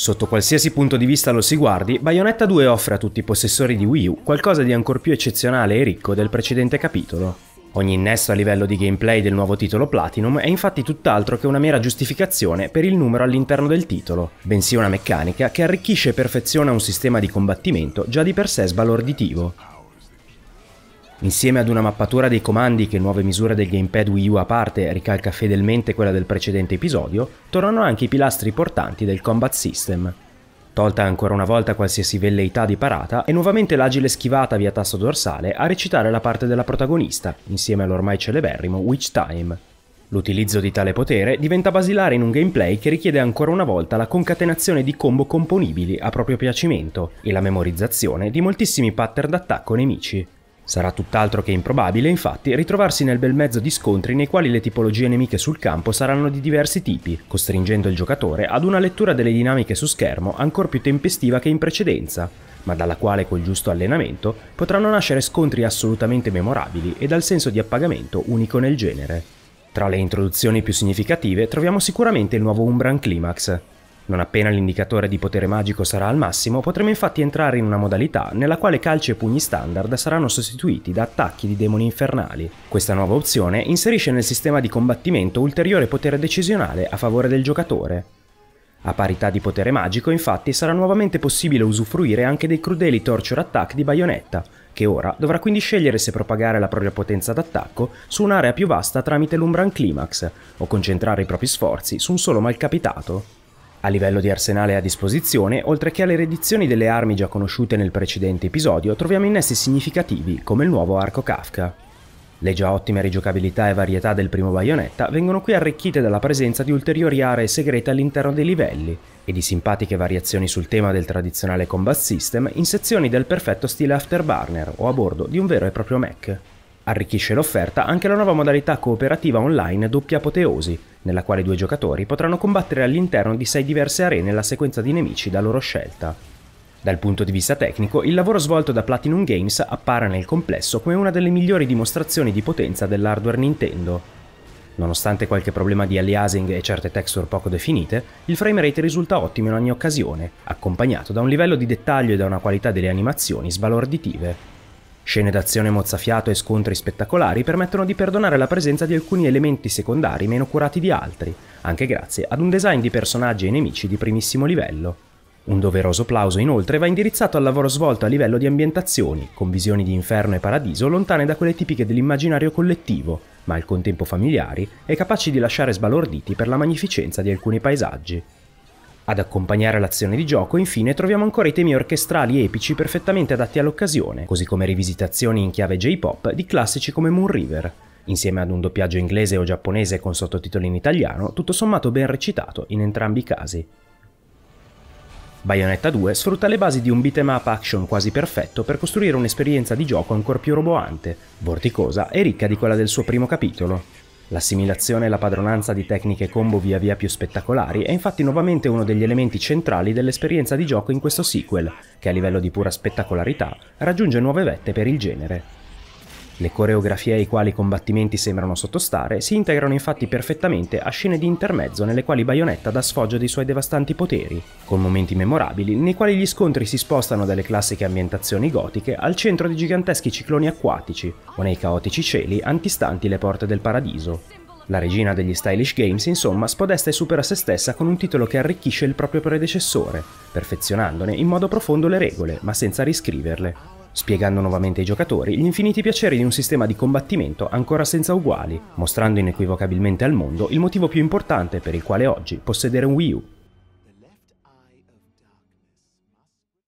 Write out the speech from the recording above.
Sotto qualsiasi punto di vista lo si guardi, Bayonetta 2 offre a tutti i possessori di Wii U qualcosa di ancor più eccezionale e ricco del precedente capitolo. Ogni innesso a livello di gameplay del nuovo titolo Platinum è infatti tutt'altro che una mera giustificazione per il numero all'interno del titolo, bensì una meccanica che arricchisce e perfeziona un sistema di combattimento già di per sé sbalorditivo. Insieme ad una mappatura dei comandi che nuove misure del gamepad Wii U a parte ricalca fedelmente quella del precedente episodio, tornano anche i pilastri portanti del combat system. Tolta ancora una volta qualsiasi velleità di parata, è nuovamente l'agile schivata via tasto dorsale a recitare la parte della protagonista, insieme all'ormai celeberrimo Witch Time. L'utilizzo di tale potere diventa basilare in un gameplay che richiede ancora una volta la concatenazione di combo componibili a proprio piacimento e la memorizzazione di moltissimi pattern d'attacco nemici, Sarà tutt'altro che improbabile, infatti, ritrovarsi nel bel mezzo di scontri nei quali le tipologie nemiche sul campo saranno di diversi tipi, costringendo il giocatore ad una lettura delle dinamiche su schermo ancor più tempestiva che in precedenza, ma dalla quale col giusto allenamento potranno nascere scontri assolutamente memorabili e dal senso di appagamento unico nel genere. Tra le introduzioni più significative troviamo sicuramente il nuovo Umbran Climax, non appena l'indicatore di potere magico sarà al massimo, potremo infatti entrare in una modalità nella quale calci e pugni standard saranno sostituiti da attacchi di demoni infernali. Questa nuova opzione inserisce nel sistema di combattimento ulteriore potere decisionale a favore del giocatore. A parità di potere magico, infatti, sarà nuovamente possibile usufruire anche dei crudeli torture attack di baionetta, che ora dovrà quindi scegliere se propagare la propria potenza d'attacco su un'area più vasta tramite l'Umbran Climax, o concentrare i propri sforzi su un solo malcapitato. A livello di arsenale a disposizione, oltre che alle redizioni delle armi già conosciute nel precedente episodio, troviamo innesti significativi come il nuovo arco Kafka. Le già ottime rigiocabilità e varietà del primo baionetta vengono qui arricchite dalla presenza di ulteriori aree segrete all'interno dei livelli e di simpatiche variazioni sul tema del tradizionale combat system in sezioni del perfetto stile Afterburner o a bordo di un vero e proprio mech. Arricchisce l'offerta anche la nuova modalità cooperativa online Doppia Apoteosi, nella quale i due giocatori potranno combattere all'interno di sei diverse arene la sequenza di nemici da loro scelta. Dal punto di vista tecnico, il lavoro svolto da Platinum Games appare nel complesso come una delle migliori dimostrazioni di potenza dell'hardware Nintendo. Nonostante qualche problema di aliasing e certe texture poco definite, il framerate risulta ottimo in ogni occasione, accompagnato da un livello di dettaglio e da una qualità delle animazioni sbalorditive. Scene d'azione mozzafiato e scontri spettacolari permettono di perdonare la presenza di alcuni elementi secondari meno curati di altri, anche grazie ad un design di personaggi e nemici di primissimo livello. Un doveroso plauso inoltre va indirizzato al lavoro svolto a livello di ambientazioni, con visioni di inferno e paradiso lontane da quelle tipiche dell'immaginario collettivo, ma al contempo familiari e capaci di lasciare sbalorditi per la magnificenza di alcuni paesaggi. Ad accompagnare l'azione di gioco, infine, troviamo ancora i temi orchestrali epici perfettamente adatti all'occasione, così come rivisitazioni in chiave J-pop di classici come Moon River. Insieme ad un doppiaggio inglese o giapponese con sottotitoli in italiano, tutto sommato ben recitato in entrambi i casi. Bayonetta 2 sfrutta le basi di un beat'em up action quasi perfetto per costruire un'esperienza di gioco ancora più roboante, vorticosa e ricca di quella del suo primo capitolo. L'assimilazione e la padronanza di tecniche combo via via più spettacolari è infatti nuovamente uno degli elementi centrali dell'esperienza di gioco in questo sequel, che a livello di pura spettacolarità raggiunge nuove vette per il genere. Le coreografie ai quali i combattimenti sembrano sottostare si integrano infatti perfettamente a scene di intermezzo nelle quali Bayonetta dà sfoggio dei suoi devastanti poteri, con momenti memorabili nei quali gli scontri si spostano dalle classiche ambientazioni gotiche al centro di giganteschi cicloni acquatici o nei caotici cieli antistanti le porte del paradiso. La regina degli stylish games, insomma, spodesta e supera se stessa con un titolo che arricchisce il proprio predecessore, perfezionandone in modo profondo le regole, ma senza riscriverle spiegando nuovamente ai giocatori gli infiniti piaceri di un sistema di combattimento ancora senza uguali, mostrando inequivocabilmente al mondo il motivo più importante per il quale oggi possedere un Wii U